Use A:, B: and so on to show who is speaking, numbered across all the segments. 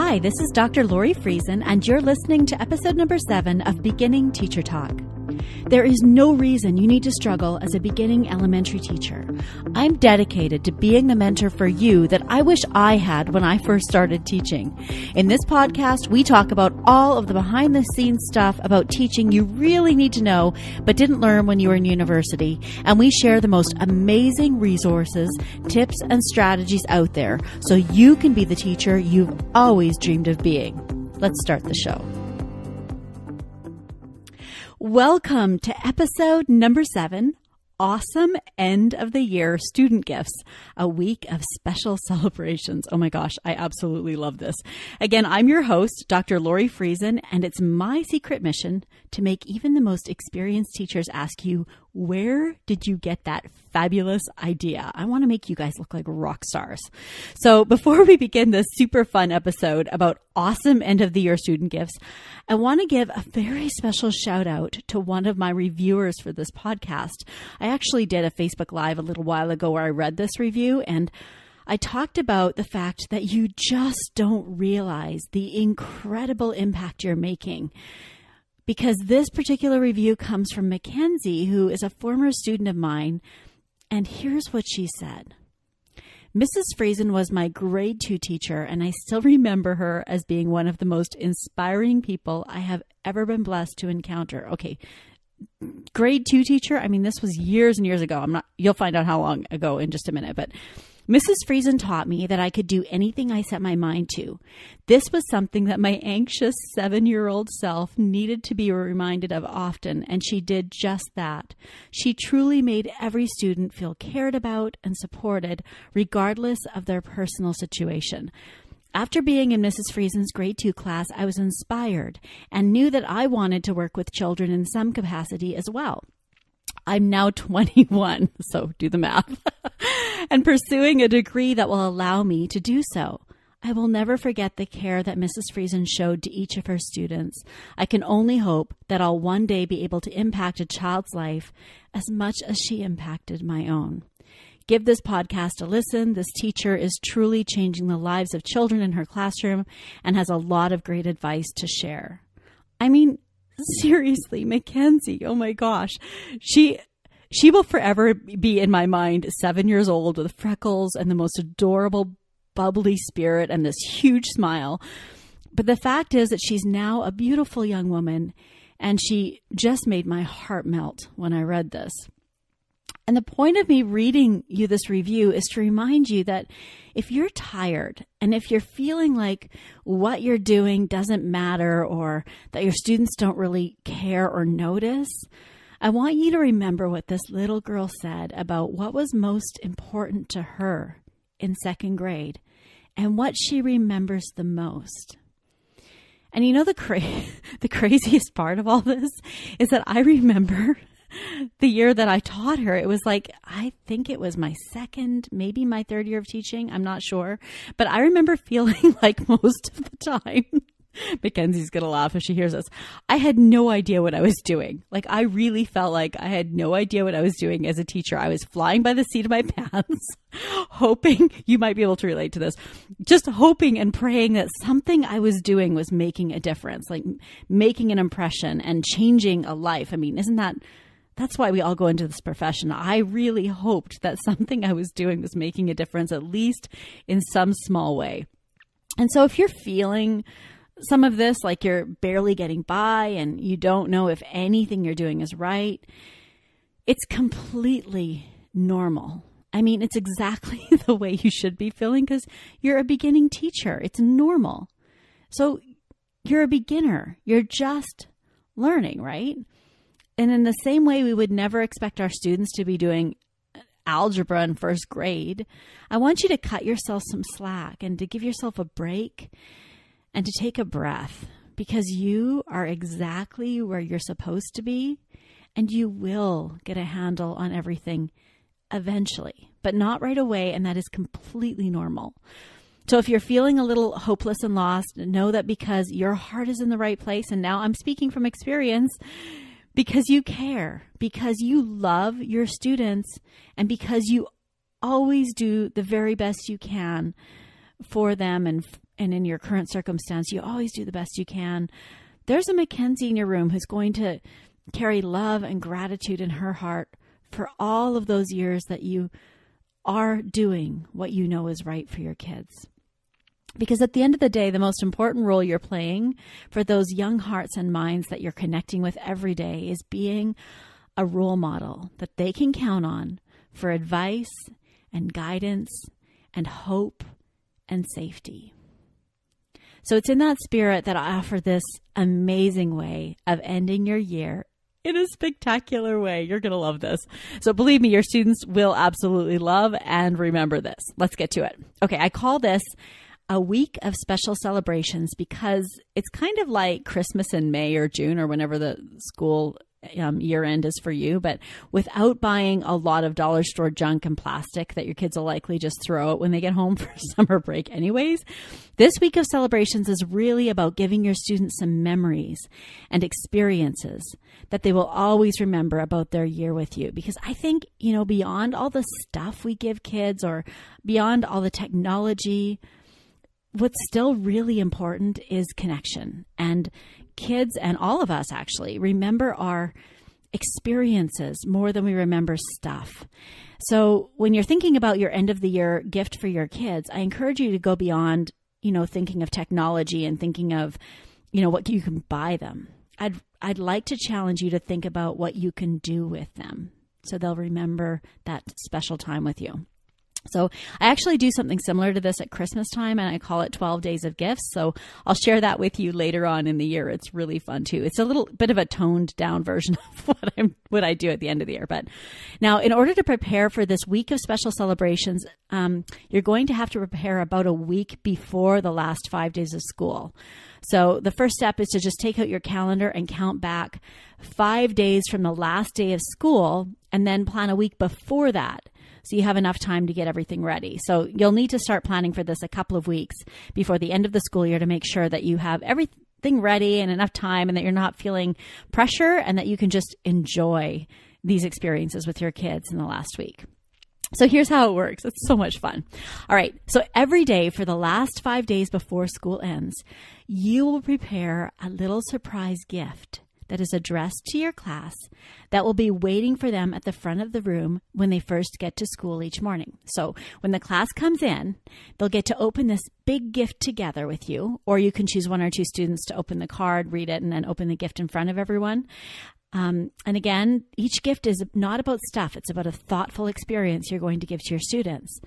A: Hi, this is Dr. Lori Friesen, and you're listening to episode number seven of Beginning Teacher Talk. There is no reason you need to struggle as a beginning elementary teacher. I'm dedicated to being the mentor for you that I wish I had when I first started teaching. In this podcast, we talk about all of the behind the scenes stuff about teaching you really need to know but didn't learn when you were in university, and we share the most amazing resources, tips, and strategies out there so you can be the teacher you've always dreamed of being. Let's start the show. Welcome to episode number seven Awesome End of the Year Student Gifts, a week of special celebrations. Oh my gosh, I absolutely love this. Again, I'm your host, Dr. Lori Friesen, and it's my secret mission to make even the most experienced teachers ask you, where did you get that fabulous idea? I want to make you guys look like rock stars. So before we begin this super fun episode about awesome end of the year student gifts, I want to give a very special shout out to one of my reviewers for this podcast. I actually did a Facebook live a little while ago where I read this review and I talked about the fact that you just don't realize the incredible impact you're making because this particular review comes from Mackenzie, who is a former student of mine. And here's what she said. Mrs. Friesen was my grade two teacher, and I still remember her as being one of the most inspiring people I have ever been blessed to encounter. Okay, grade two teacher. I mean, this was years and years ago. I'm not. You'll find out how long ago in just a minute, but Mrs. Friesen taught me that I could do anything I set my mind to. This was something that my anxious seven year old self needed to be reminded of often, and she did just that. She truly made every student feel cared about and supported, regardless of their personal situation. After being in Mrs. Friesen's grade two class, I was inspired and knew that I wanted to work with children in some capacity as well. I'm now 21, so do the math. and pursuing a degree that will allow me to do so. I will never forget the care that Mrs. Friesen showed to each of her students. I can only hope that I'll one day be able to impact a child's life as much as she impacted my own. Give this podcast a listen. This teacher is truly changing the lives of children in her classroom and has a lot of great advice to share. I mean, seriously, Mackenzie, oh my gosh. She she will forever be in my mind, seven years old with freckles and the most adorable, bubbly spirit and this huge smile. But the fact is that she's now a beautiful young woman, and she just made my heart melt when I read this. And the point of me reading you this review is to remind you that if you're tired and if you're feeling like what you're doing doesn't matter or that your students don't really care or notice, I want you to remember what this little girl said about what was most important to her in second grade and what she remembers the most. And you know the cra- the craziest part of all this is that I remember the year that I taught her. It was like I think it was my second, maybe my third year of teaching, I'm not sure, but I remember feeling like most of the time Mackenzie's going to laugh if she hears this. I had no idea what I was doing. Like, I really felt like I had no idea what I was doing as a teacher. I was flying by the seat of my pants, hoping you might be able to relate to this, just hoping and praying that something I was doing was making a difference, like making an impression and changing a life. I mean, isn't that that's why we all go into this profession. I really hoped that something I was doing was making a difference, at least in some small way. And so if you're feeling some of this, like you're barely getting by and you don't know if anything you're doing is right. It's completely normal. I mean, it's exactly the way you should be feeling because you're a beginning teacher. It's normal. So you're a beginner. You're just learning, right? And in the same way, we would never expect our students to be doing uh, algebra in first grade. I want you to cut yourself some slack and to give yourself a break and to take a breath because you are exactly where you're supposed to be and you will get a handle on everything eventually, but not right away. And that is completely normal. So if you're feeling a little hopeless and lost, know that because your heart is in the right place, and now I'm speaking from experience, because you care, because you love your students, and because you always do the very best you can for them and and in your current circumstance, you always do the best you can. There's a Mackenzie in your room who's going to carry love and gratitude in her heart for all of those years that you are doing what you know is right for your kids. Because at the end of the day, the most important role you're playing for those young hearts and minds that you're connecting with every day is being a role model that they can count on for advice and guidance and hope and safety. So it's in that spirit that I offer this amazing way of ending your year in a spectacular way. You're going to love this. So believe me, your students will absolutely love and remember this. Let's get to it. Okay, I call this a week of special celebrations because it's kind of like Christmas in May or June or whenever the school um, year end is for you, but without buying a lot of dollar store junk and plastic that your kids will likely just throw out when they get home for summer break, anyways. This week of celebrations is really about giving your students some memories and experiences that they will always remember about their year with you. Because I think, you know, beyond all the stuff we give kids or beyond all the technology, what's still really important is connection and kids and all of us actually remember our experiences more than we remember stuff. So when you're thinking about your end of the year gift for your kids, I encourage you to go beyond, you know, thinking of technology and thinking of, you know, what you can buy them. I'd I'd like to challenge you to think about what you can do with them so they'll remember that special time with you. So I actually do something similar to this at Christmas time and I call it 12 days of gifts. So I'll share that with you later on in the year. It's really fun too. It's a little bit of a toned down version of what I'm what I do at the end of the year. But now in order to prepare for this week of special celebrations, um, you're going to have to prepare about a week before the last five days of school. So the first step is to just take out your calendar and count back five days from the last day of school and then plan a week before that so you have enough time to get everything ready. So you'll need to start planning for this a couple of weeks before the end of the school year to make sure that you have everything ready and enough time and that you're not feeling pressure and that you can just enjoy these experiences with your kids in the last week. So here's how it works. It's so much fun. All right. So every day for the last five days before school ends, you will prepare a little surprise gift that is addressed to your class that will be waiting for them at the front of the room when they first get to school each morning. So when the class comes in, they'll get to open this big gift together with you, or you can choose one or two students to open the card, read it, and then open the gift in front of everyone. Um, and again, each gift is not about stuff, it's about a thoughtful experience you're going to give to your students.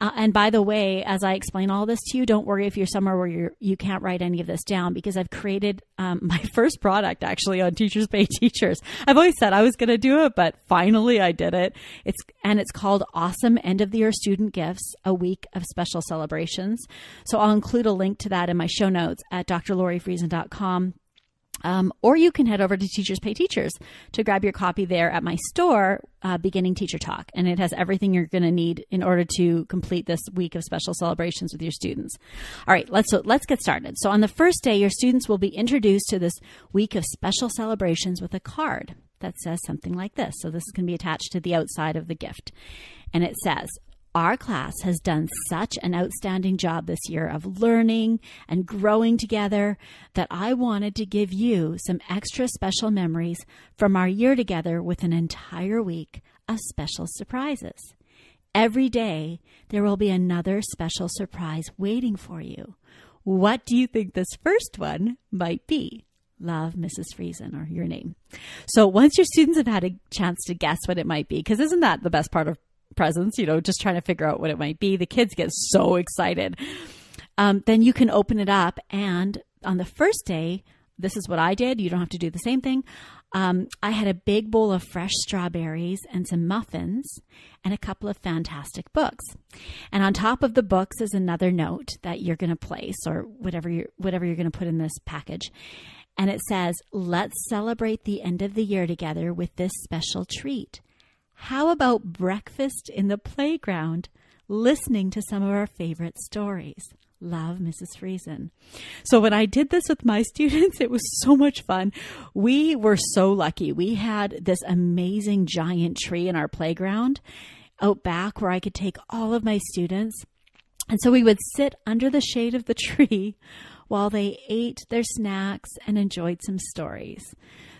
A: Uh, and by the way, as I explain all this to you, don't worry if you're somewhere where you're, you can't write any of this down because I've created um, my first product actually on Teachers Pay Teachers. I've always said I was going to do it, but finally I did it. It's and it's called Awesome End of the Year Student Gifts: A Week of Special Celebrations. So I'll include a link to that in my show notes at drlauriefriesen.com um, or you can head over to Teachers Pay Teachers to grab your copy there at my store, uh, Beginning Teacher Talk. And it has everything you're going to need in order to complete this week of special celebrations with your students. All right, let's, so let's get started. So on the first day, your students will be introduced to this week of special celebrations with a card that says something like this. So this can be attached to the outside of the gift. And it says, our class has done such an outstanding job this year of learning and growing together that I wanted to give you some extra special memories from our year together with an entire week of special surprises. Every day, there will be another special surprise waiting for you. What do you think this first one might be? Love Mrs. Friesen or your name. So once your students have had a chance to guess what it might be, because isn't that the best part of presents, you know, just trying to figure out what it might be. The kids get so excited. Um, then you can open it up. And on the first day, this is what I did. You don't have to do the same thing. Um, I had a big bowl of fresh strawberries and some muffins and a couple of fantastic books. And on top of the books is another note that you're going to place or whatever you whatever you're going to put in this package. And it says, "Let's celebrate the end of the year together with this special treat." How about breakfast in the playground, listening to some of our favorite stories? Love Mrs. Friesen. So, when I did this with my students, it was so much fun. We were so lucky. We had this amazing giant tree in our playground out back where I could take all of my students. And so we would sit under the shade of the tree while they ate their snacks and enjoyed some stories.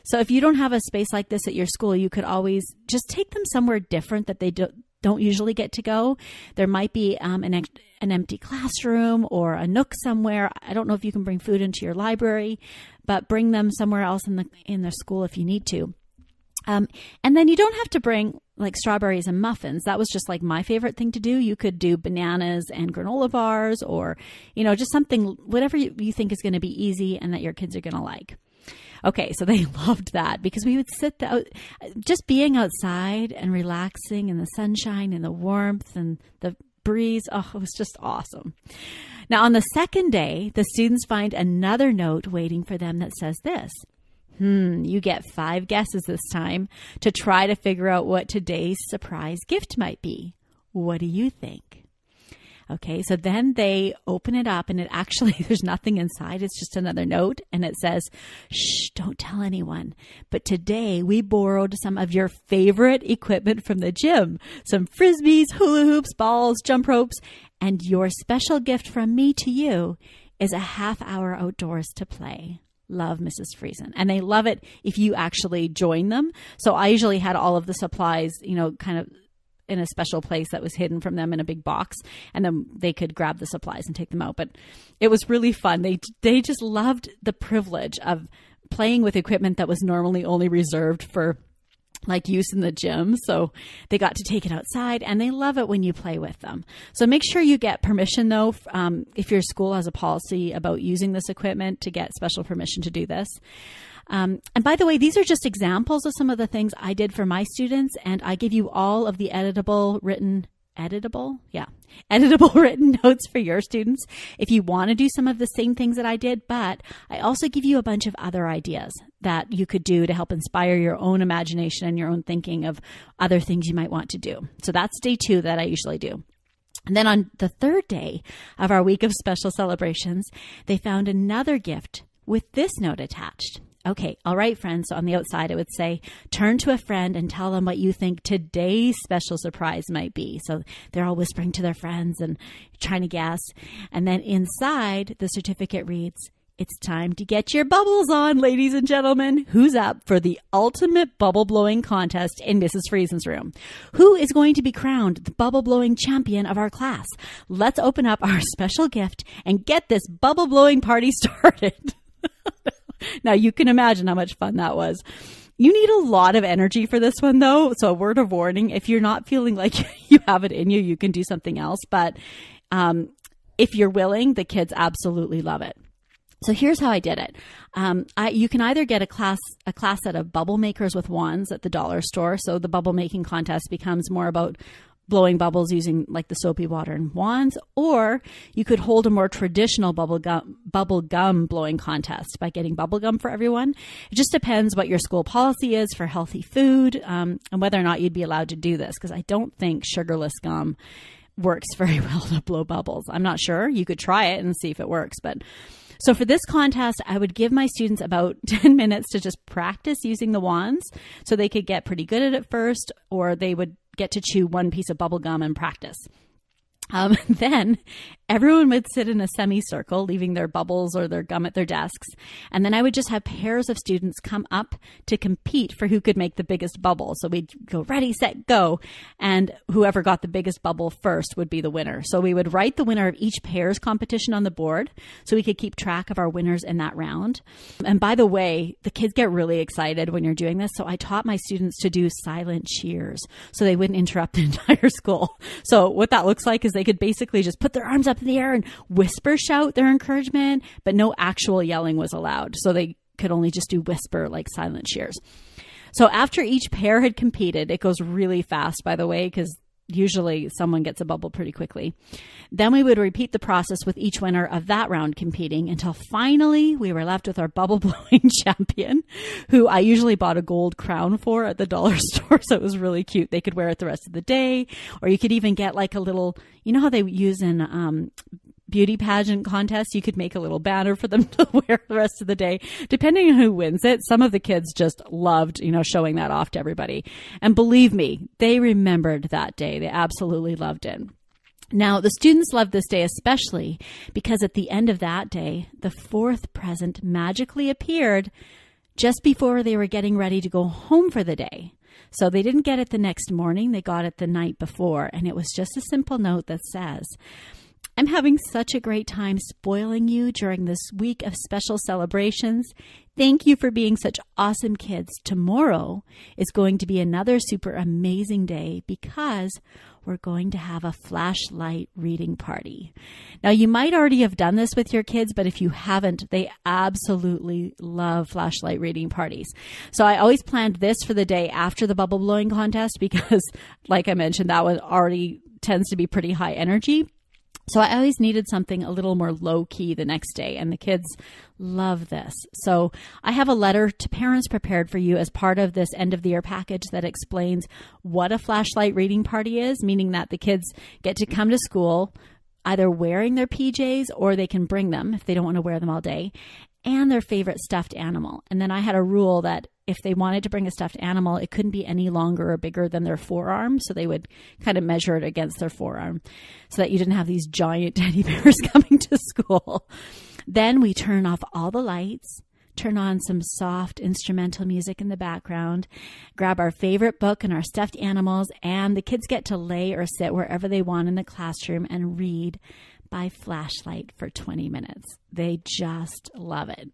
A: So if you don't have a space like this at your school, you could always just take them somewhere different that they don't don't usually get to go. There might be um, an, an empty classroom or a nook somewhere. I don't know if you can bring food into your library, but bring them somewhere else in the in the school if you need to. Um, and then you don't have to bring like strawberries and muffins. That was just like my favorite thing to do. You could do bananas and granola bars or, you know, just something, whatever you, you think is going to be easy and that your kids are going to like. Okay, so they loved that because we would sit out, just being outside and relaxing in the sunshine and the warmth and the breeze. Oh, it was just awesome. Now, on the second day, the students find another note waiting for them that says this. Hmm, you get five guesses this time to try to figure out what today's surprise gift might be. What do you think? Okay, so then they open it up and it actually, there's nothing inside. It's just another note and it says, shh, don't tell anyone. But today we borrowed some of your favorite equipment from the gym some frisbees, hula hoops, balls, jump ropes. And your special gift from me to you is a half hour outdoors to play love Mrs. Friesen. And they love it if you actually join them. So I usually had all of the supplies, you know, kind of in a special place that was hidden from them in a big box and then they could grab the supplies and take them out but it was really fun they they just loved the privilege of playing with equipment that was normally only reserved for like use in the gym. So they got to take it outside and they love it when you play with them. So make sure you get permission though. Um, if your school has a policy about using this equipment to get special permission to do this. Um, and by the way, these are just examples of some of the things I did for my students and I give you all of the editable written editable yeah editable written notes for your students if you want to do some of the same things that i did but i also give you a bunch of other ideas that you could do to help inspire your own imagination and your own thinking of other things you might want to do. So that's day two that I usually do. And then on the third day of our week of special celebrations, they found another gift with this note attached. Okay, all right, friends. So on the outside, it would say, turn to a friend and tell them what you think today's special surprise might be. So they're all whispering to their friends and trying to guess. And then inside, the certificate reads, it's time to get your bubbles on, ladies and gentlemen. Who's up for the ultimate bubble blowing contest in Mrs. Friesen's room? Who is going to be crowned the bubble blowing champion of our class? Let's open up our special gift and get this bubble blowing party started. now, you can imagine how much fun that was. You need a lot of energy for this one, though. So, a word of warning if you're not feeling like you have it in you, you can do something else. But um, if you're willing, the kids absolutely love it. So here's how I did it. Um, I, you can either get a class a class set of bubble makers with wands at the dollar store. So the bubble making contest becomes more about blowing bubbles using like the soapy water and wands, or you could hold a more traditional bubble gum, bubble gum blowing contest by getting bubble gum for everyone. It just depends what your school policy is for healthy food um, and whether or not you'd be allowed to do this, because I don't think sugarless gum works very well to blow bubbles. I'm not sure. You could try it and see if it works, but so for this contest, I would give my students about 10 minutes to just practice using the wands so they could get pretty good at it first, or they would get to chew one piece of bubble gum and practice. Um, then Everyone would sit in a semicircle, leaving their bubbles or their gum at their desks. And then I would just have pairs of students come up to compete for who could make the biggest bubble. So we'd go ready, set, go. And whoever got the biggest bubble first would be the winner. So we would write the winner of each pair's competition on the board so we could keep track of our winners in that round. And by the way, the kids get really excited when you're doing this. So I taught my students to do silent cheers so they wouldn't interrupt the entire school. So what that looks like is they could basically just put their arms up up in the air and whisper shout their encouragement, but no actual yelling was allowed. So they could only just do whisper like silent cheers. So after each pair had competed, it goes really fast, by the way, because usually someone gets a bubble pretty quickly. Then we would repeat the process with each winner of that round competing until finally we were left with our bubble blowing champion, who I usually bought a gold crown for at the dollar store. So it was really cute. They could wear it the rest of the day, or you could even get like a little, you know how they use in um, beauty pageant contest, you could make a little banner for them to wear the rest of the day, depending on who wins it. Some of the kids just loved, you know, showing that off to everybody. And believe me, they remembered that day. They absolutely loved it. Now, the students loved this day especially because at the end of that day, the fourth present magically appeared just before they were getting ready to go home for the day. So they didn't get it the next morning, they got it the night before, and it was just a simple note that says, I'm having such a great time spoiling you during this week of special celebrations. Thank you for being such awesome kids. Tomorrow is going to be another super amazing day because we're going to have a flashlight reading party. Now, you might already have done this with your kids, but if you haven't, they absolutely love flashlight reading parties. So I always planned this for the day after the bubble blowing contest because, like I mentioned, that one already tends to be pretty high energy. So I always needed something a little more low key the next day, and the kids love this. So I have a letter to parents prepared for you as part of this end of the year package that explains what a flashlight reading party is, meaning that the kids get to come to school either wearing their PJs or they can bring them if they don't want to wear them all day and their favorite stuffed animal. And then I had a rule that if they wanted to bring a stuffed animal, it couldn't be any longer or bigger than their forearm. So they would kind of measure it against their forearm so that you didn't have these giant teddy bears coming to school. Then we turn off all the lights, turn on some soft instrumental music in the background, grab our favorite book and our stuffed animals, and the kids get to lay or sit wherever they want in the classroom and read by flashlight for 20 minutes. They just love it.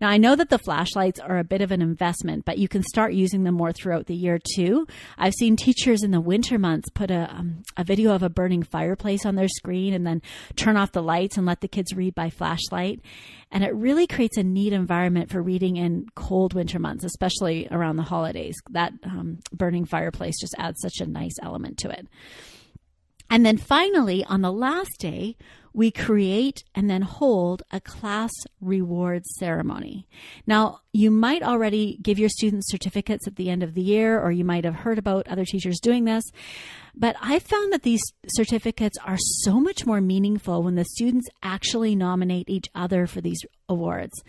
A: Now, I know that the flashlights are a bit of an investment, but you can start using them more throughout the year too. I've seen teachers in the winter months put a, um, a video of a burning fireplace on their screen and then turn off the lights and let the kids read by flashlight. And it really creates a neat environment for reading in cold winter months, especially around the holidays. That um, burning fireplace just adds such a nice element to it. And then finally, on the last day, we create and then hold a class reward ceremony. Now, you might already give your students certificates at the end of the year, or you might have heard about other teachers doing this. But I found that these certificates are so much more meaningful when the students actually nominate each other for these awards.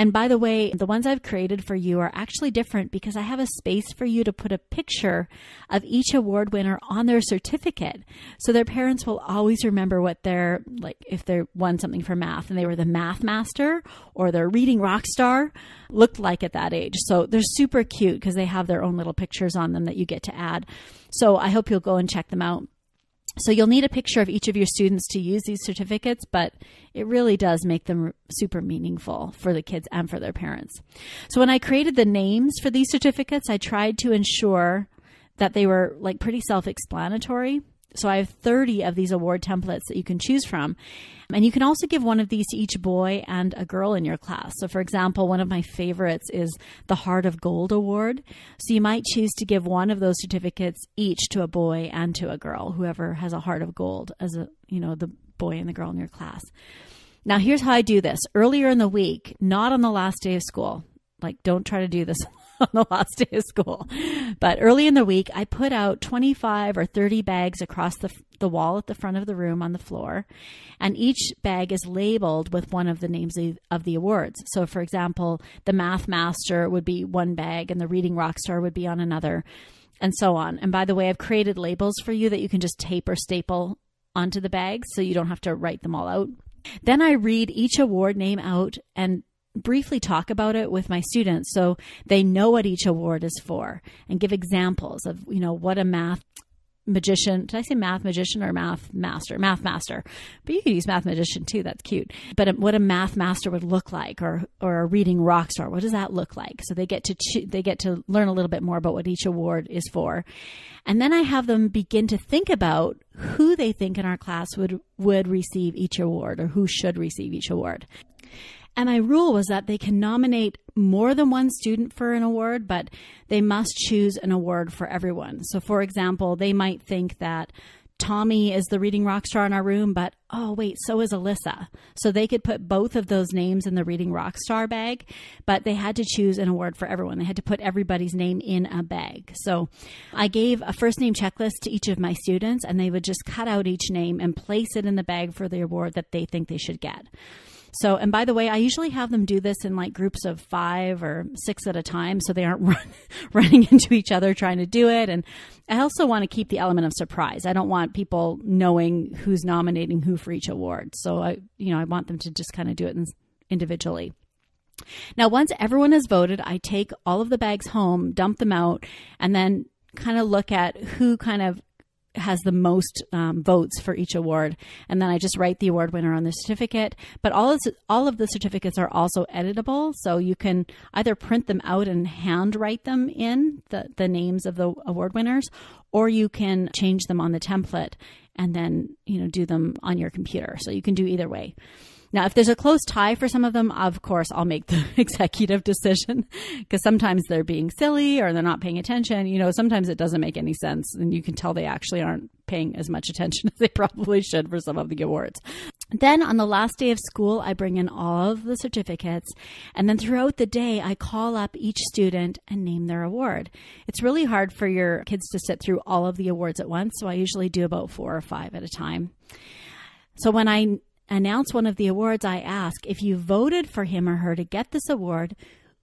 A: And by the way, the ones I've created for you are actually different because I have a space for you to put a picture of each award winner on their certificate. So their parents will always remember what their, like, if they won something for math and they were the math master or their reading rock star looked like at that age. So they're super cute because they have their own little pictures on them that you get to add. So I hope you'll go and check them out. So you'll need a picture of each of your students to use these certificates, but it really does make them super meaningful for the kids and for their parents. So when I created the names for these certificates, I tried to ensure that they were like pretty self-explanatory so I have 30 of these award templates that you can choose from. And you can also give one of these to each boy and a girl in your class. So, for example, one of my favorites is the Heart of Gold Award. So, you might choose to give one of those certificates each to a boy and to a girl, whoever has a heart of gold as a, you know, the boy and the girl in your class. Now, here's how I do this earlier in the week, not on the last day of school. Like, don't try to do this on the last day of school. But early in the week, I put out 25 or 30 bags across the, the wall at the front of the room on the floor. And each bag is labeled with one of the names of the awards. So, for example, the Math Master would be one bag, and the Reading Rockstar would be on another, and so on. And by the way, I've created labels for you that you can just tape or staple onto the bags so you don't have to write them all out. Then I read each award name out and briefly talk about it with my students so they know what each award is for and give examples of you know what a math magician did i say math magician or math master math master but you could use math magician too that's cute but what a math master would look like or or a reading rock star what does that look like so they get to cho- they get to learn a little bit more about what each award is for and then i have them begin to think about who they think in our class would would receive each award or who should receive each award and my rule was that they can nominate more than one student for an award, but they must choose an award for everyone. So, for example, they might think that Tommy is the reading rock star in our room, but oh, wait, so is Alyssa. So they could put both of those names in the reading rock star bag, but they had to choose an award for everyone. They had to put everybody's name in a bag. So I gave a first name checklist to each of my students, and they would just cut out each name and place it in the bag for the award that they think they should get. So, and by the way, I usually have them do this in like groups of five or six at a time so they aren't run, running into each other trying to do it. And I also want to keep the element of surprise. I don't want people knowing who's nominating who for each award. So, I, you know, I want them to just kind of do it in, individually. Now, once everyone has voted, I take all of the bags home, dump them out, and then kind of look at who kind of has the most um, votes for each award, and then I just write the award winner on the certificate. But all of, all of the certificates are also editable, so you can either print them out and hand write them in the the names of the award winners, or you can change them on the template and then you know do them on your computer. So you can do either way. Now, if there's a close tie for some of them, of course, I'll make the executive decision because sometimes they're being silly or they're not paying attention. You know, sometimes it doesn't make any sense and you can tell they actually aren't paying as much attention as they probably should for some of the awards. Then on the last day of school, I bring in all of the certificates. And then throughout the day, I call up each student and name their award. It's really hard for your kids to sit through all of the awards at once. So I usually do about four or five at a time. So when I announce one of the awards, I ask if you voted for him or her to get this award,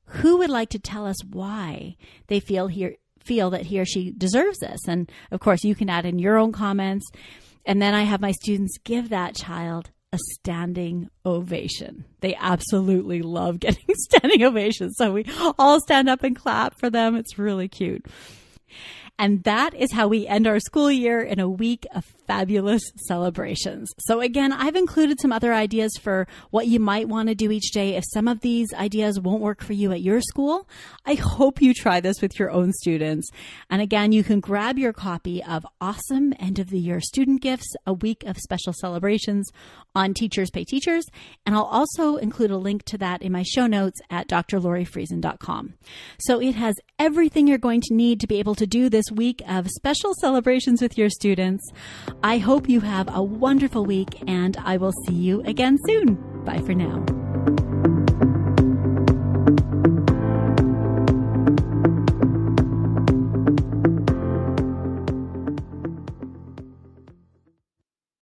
A: who would like to tell us why they feel he feel that he or she deserves this? And of course, you can add in your own comments. And then I have my students give that child a standing ovation. They absolutely love getting standing ovations. So we all stand up and clap for them. It's really cute. And that is how we end our school year in a week of fabulous celebrations. So again, I've included some other ideas for what you might want to do each day if some of these ideas won't work for you at your school. I hope you try this with your own students. And again, you can grab your copy of Awesome End of the Year Student Gifts, a week of special celebrations on Teachers Pay Teachers. And I'll also include a link to that in my show notes at DrLoriFriesen.com. So it has everything you're going to need to be able to do this week of special celebrations with your students. I hope you have a wonderful week and I will see you again soon. Bye for now.